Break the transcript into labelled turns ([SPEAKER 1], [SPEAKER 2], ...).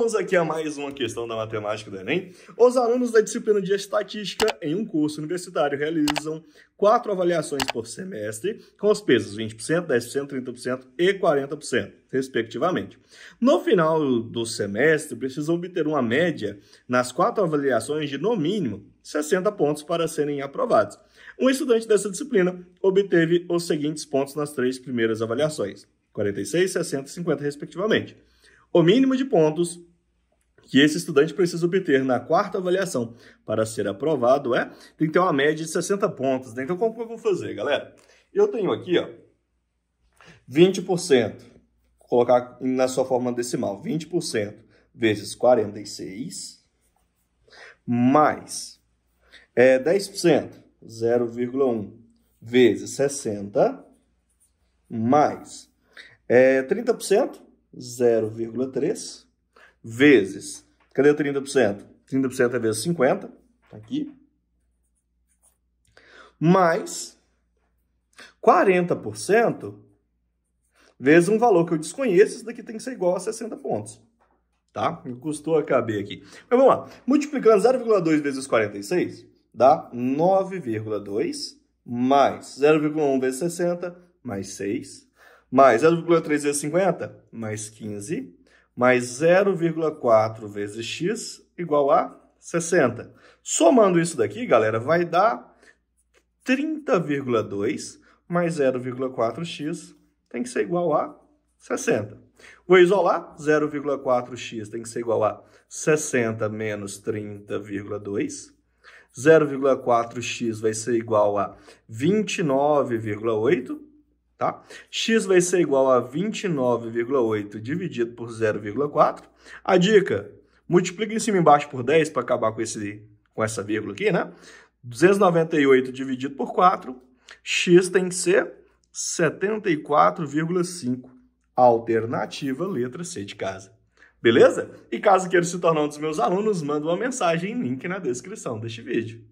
[SPEAKER 1] Vamos aqui a mais uma questão da matemática do Enem. Os alunos da disciplina de estatística em um curso universitário realizam quatro avaliações por semestre, com os pesos 20%, 10%, 30% e 40%, respectivamente. No final do semestre, precisam obter uma média nas quatro avaliações de, no mínimo, 60 pontos para serem aprovados. Um estudante dessa disciplina obteve os seguintes pontos nas três primeiras avaliações: 46, 60 e 50, respectivamente. O mínimo de pontos que esse estudante precisa obter na quarta avaliação para ser aprovado é, tem que ter uma média de 60 pontos. Né? Então, como que eu vou fazer, galera? Eu tenho aqui, ó, 20%, vou colocar na sua forma decimal, 20% vezes 46, mais é, 10%, 0,1 vezes 60, mais é, 30%, 0,3 vezes. Cadê o 30%? 30% é vezes 50, tá aqui. Mais 40% vezes um valor que eu desconheço, isso daqui tem que ser igual a 60 pontos. Tá? Me custou a caber aqui. Mas vamos lá. Multiplicando 0,2 vezes 46, dá 9,2 mais 0,1 vezes 60, mais 6, mais 0,3 vezes 50, mais 15, mais 0,4 vezes x igual a 60. Somando isso daqui, galera, vai dar 30,2 mais 0,4x tem que ser igual a 60. Vou isolar, 0,4x tem que ser igual a 60 menos 30,2. 0,4x vai ser igual a 29,8 Tá? X vai ser igual a 29,8 dividido por 0,4. A dica, multiplica em cima e embaixo por 10 para acabar com, esse, com essa vírgula aqui, né? 298 dividido por 4, X tem que ser 74,5. Alternativa, letra C de casa. Beleza? E caso queira se tornar um dos meus alunos, manda uma mensagem em link na descrição deste vídeo.